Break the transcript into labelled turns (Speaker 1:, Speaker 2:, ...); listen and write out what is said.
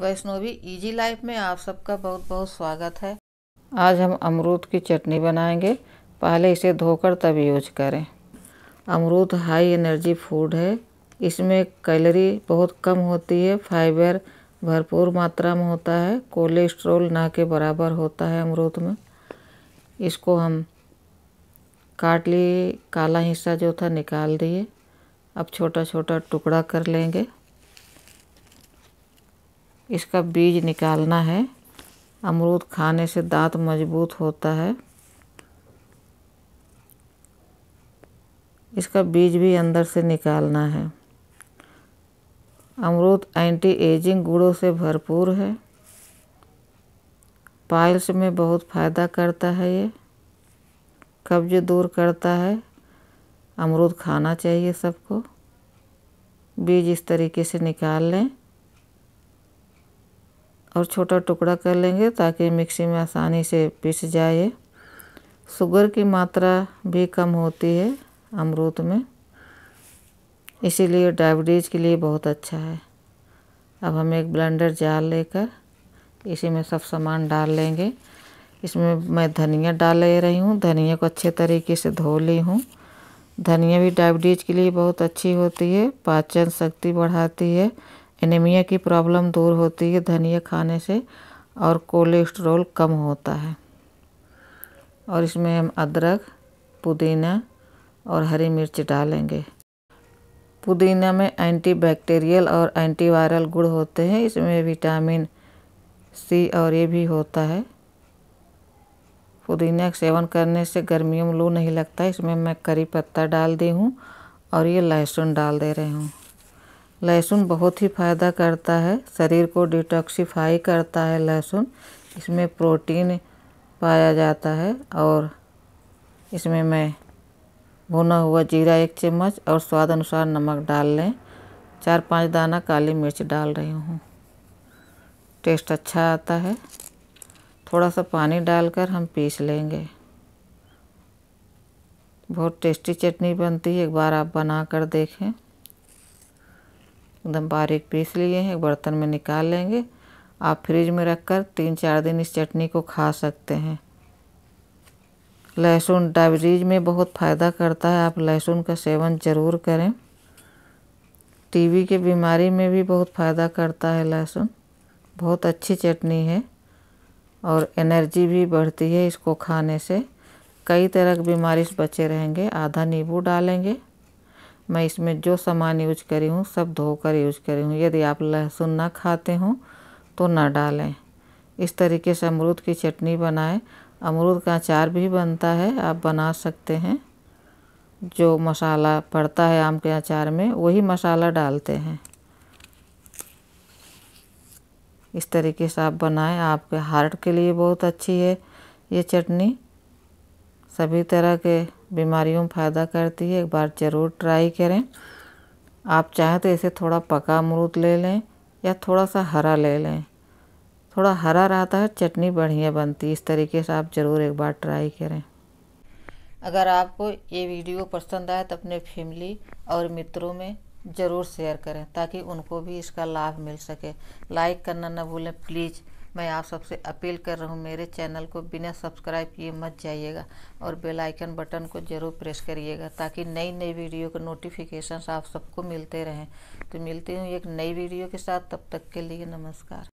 Speaker 1: Vaishnavi easy life में आप सबका बहुत बहुत स्वागत है आज हम अमरूद की चटनी बनाएंगे पहले इसे धोकर तब यूज करें अमरूद हाई एनर्जी फूड है इसमें कैलोरी बहुत कम होती है फाइबर भरपूर मात्रा में होता है कोलेस्ट्रॉल ना के बराबर होता है अमरूद में इसको हम काट लिए काला हिस्सा जो था निकाल दिए अब छोटा छोटा टुकड़ा कर लेंगे इसका बीज निकालना है अमरूद खाने से दांत मजबूत होता है इसका बीज भी अंदर से निकालना है अमरूद एंटी एजिंग गुड़ों से भरपूर है पाइल्स में बहुत फ़ायदा करता है ये कब्ज दूर करता है अमरूद खाना चाहिए सबको बीज इस तरीके से निकाल लें और छोटा टुकड़ा कर लेंगे ताकि मिक्सी में आसानी से पिस जाए शुगर की मात्रा भी कम होती है अमरूद में इसीलिए डायबिटीज़ के लिए बहुत अच्छा है अब हम एक ब्लेंडर जार लेकर इसी में सब सामान डाल लेंगे इसमें मैं धनिया डाल ले रही हूँ धनिया को अच्छे तरीके से धो ली हूँ धनिया भी डायबिटीज़ के लिए बहुत अच्छी होती है पाचन शक्ति बढ़ाती है एनीमिया की प्रॉब्लम दूर होती है धनिया खाने से और कोलेस्ट्रॉल कम होता है और इसमें हम अदरक पुदीना और हरी मिर्च डालेंगे पुदीना में एंटीबैक्टीरियल और एंटीवायरल गुड़ होते हैं इसमें विटामिन सी और ये भी होता है पुदीना का सेवन करने से गर्मियों में लू नहीं लगता इसमें मैं करी पत्ता डाल दी हूँ और ये लहसुन डाल दे रही हूँ लहसुन बहुत ही फ़ायदा करता है शरीर को डिटॉक्सीफाई करता है लहसुन इसमें प्रोटीन पाया जाता है और इसमें मैं भुना हुआ जीरा एक चम्मच और स्वाद अनुसार नमक डाल लें चार पांच दाना काली मिर्च डाल रही हूँ टेस्ट अच्छा आता है थोड़ा सा पानी डालकर हम पीस लेंगे बहुत टेस्टी चटनी बनती है एक बार आप बना कर देखें एकदम बारीक पीस लिए हैं बर्तन में निकाल लेंगे आप फ्रिज में रखकर तीन चार दिन इस चटनी को खा सकते हैं लहसुन डायबिटीज़ में बहुत फ़ायदा करता है आप लहसुन का सेवन ज़रूर करें टीवी के बीमारी में भी बहुत फ़ायदा करता है लहसुन बहुत अच्छी चटनी है और एनर्जी भी बढ़ती है इसको खाने से कई तरह की बीमारी से बचे रहेंगे आधा नींबू डालेंगे मैं इसमें जो सामान यूज करी हूँ सब धोकर यूज करी हूँ यदि आप लहसुन ना खाते हो तो ना डालें इस तरीके से अमरूद की चटनी बनाएं अमरूद का अचार भी बनता है आप बना सकते हैं जो मसाला पड़ता है आम के अचार में वही मसाला डालते हैं इस तरीके से आप बनाएं आपके हार्ट के लिए बहुत अच्छी है ये चटनी सभी तरह के बीमारियों में फ़ायदा करती है एक बार ज़रूर ट्राई करें आप चाहें तो इसे थोड़ा पका अमरूद ले लें या थोड़ा सा हरा ले लें थोड़ा हरा रहता है चटनी बढ़िया बनती इस तरीके से आप ज़रूर एक बार ट्राई करें अगर आपको ये वीडियो पसंद आए तो अपने फैमिली और मित्रों में ज़रूर शेयर करें ताकि उनको भी इसका लाभ मिल सके लाइक करना ना भूलें प्लीज़ मैं आप सबसे अपील कर रहा हूँ मेरे चैनल को बिना सब्सक्राइब किए मत जाइएगा और बेल आइकन बटन को ज़रूर प्रेस करिएगा ताकि नई नई वीडियो के नोटिफिकेशन आप सबको मिलते रहें तो मिलती हूँ एक नई वीडियो के साथ तब तक के लिए नमस्कार